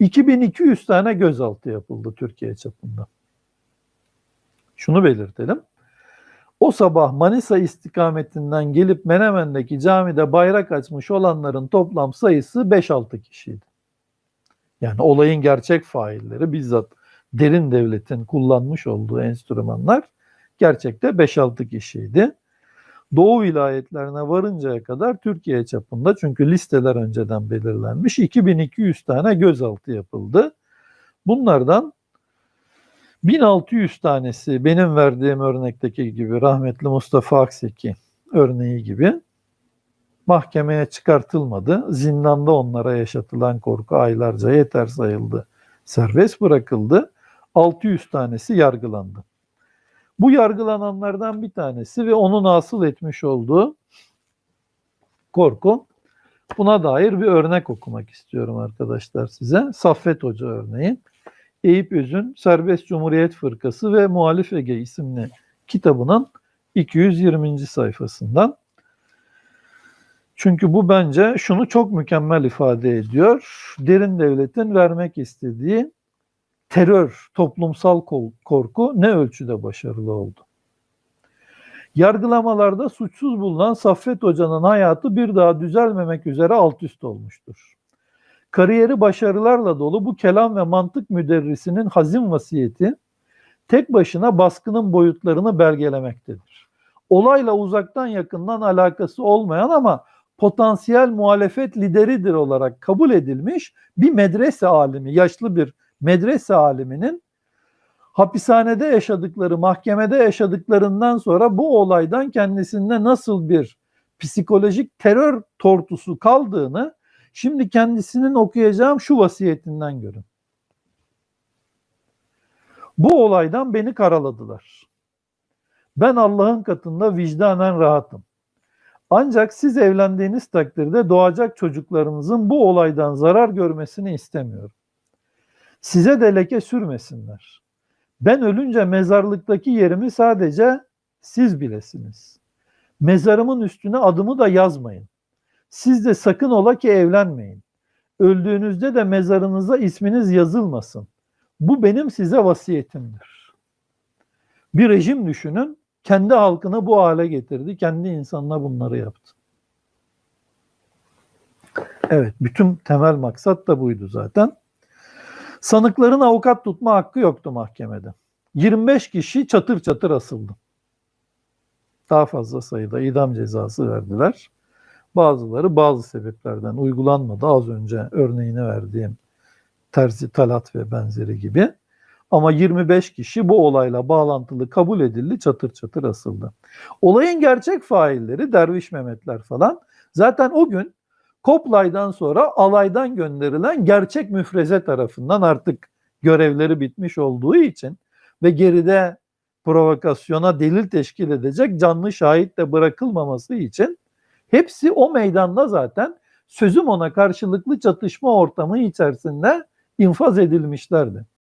2200 tane gözaltı yapıldı Türkiye çapında. Şunu belirtelim. O sabah Manisa istikametinden gelip Menemen'deki camide bayrak açmış olanların toplam sayısı 5-6 kişiydi. Yani olayın gerçek failleri bizzat derin devletin kullanmış olduğu enstrümanlar gerçekte 5-6 kişiydi. Doğu vilayetlerine varıncaya kadar Türkiye çapında çünkü listeler önceden belirlenmiş 2200 tane gözaltı yapıldı. Bunlardan 1600 tanesi benim verdiğim örnekteki gibi rahmetli Mustafa Akseki örneği gibi mahkemeye çıkartılmadı. Zindanda onlara yaşatılan korku aylarca yeter sayıldı. Serbest bırakıldı. 600 tanesi yargılandı. Bu yargılananlardan bir tanesi ve onun asıl etmiş olduğu korku, Buna dair bir örnek okumak istiyorum arkadaşlar size. Saffet Hoca örneği. Eyüp Öz'ün Serbest Cumhuriyet Fırkası ve Muhalif Ege isimli kitabının 220. sayfasından. Çünkü bu bence şunu çok mükemmel ifade ediyor. Derin devletin vermek istediği terör, toplumsal korku ne ölçüde başarılı oldu? Yargılamalarda suçsuz bulunan Saffet Hoca'nın hayatı bir daha düzelmemek üzere alt üst olmuştur. Kariyeri başarılarla dolu bu kelam ve mantık müderrisinin hazin vasiyeti tek başına baskının boyutlarını belgelemektedir. Olayla uzaktan yakından alakası olmayan ama potansiyel muhalefet lideridir olarak kabul edilmiş bir medrese alimi, yaşlı bir medrese aliminin hapishanede yaşadıkları, mahkemede yaşadıklarından sonra bu olaydan kendisinde nasıl bir psikolojik terör tortusu kaldığını şimdi kendisinin okuyacağım şu vasiyetinden görün. Bu olaydan beni karaladılar. Ben Allah'ın katında vicdanen rahatım. Ancak siz evlendiğiniz takdirde doğacak çocuklarınızın bu olaydan zarar görmesini istemiyorum. Size de leke sürmesinler. Ben ölünce mezarlıktaki yerimi sadece siz bilesiniz. Mezarımın üstüne adımı da yazmayın. Siz de sakın ola ki evlenmeyin. Öldüğünüzde de mezarınıza isminiz yazılmasın. Bu benim size vasiyetimdir. Bir rejim düşünün, kendi halkını bu hale getirdi, kendi insanına bunları yaptı. Evet, bütün temel maksat da buydu zaten. Sanıkların avukat tutma hakkı yoktu mahkemede. 25 kişi çatır çatır asıldı. Daha fazla sayıda idam cezası verdiler. Bazıları bazı sebeplerden uygulanmadı. Az önce örneğini verdiğim terzi talat ve benzeri gibi. Ama 25 kişi bu olayla bağlantılı kabul edildi, çatır çatır asıldı. Olayın gerçek failleri Derviş Mehmetler falan zaten o gün Koplay'dan sonra alaydan gönderilen gerçek müfreze tarafından artık görevleri bitmiş olduğu için ve geride provokasyona delil teşkil edecek canlı şahit de bırakılmaması için hepsi o meydanda zaten sözüm ona karşılıklı çatışma ortamı içerisinde infaz edilmişlerdi.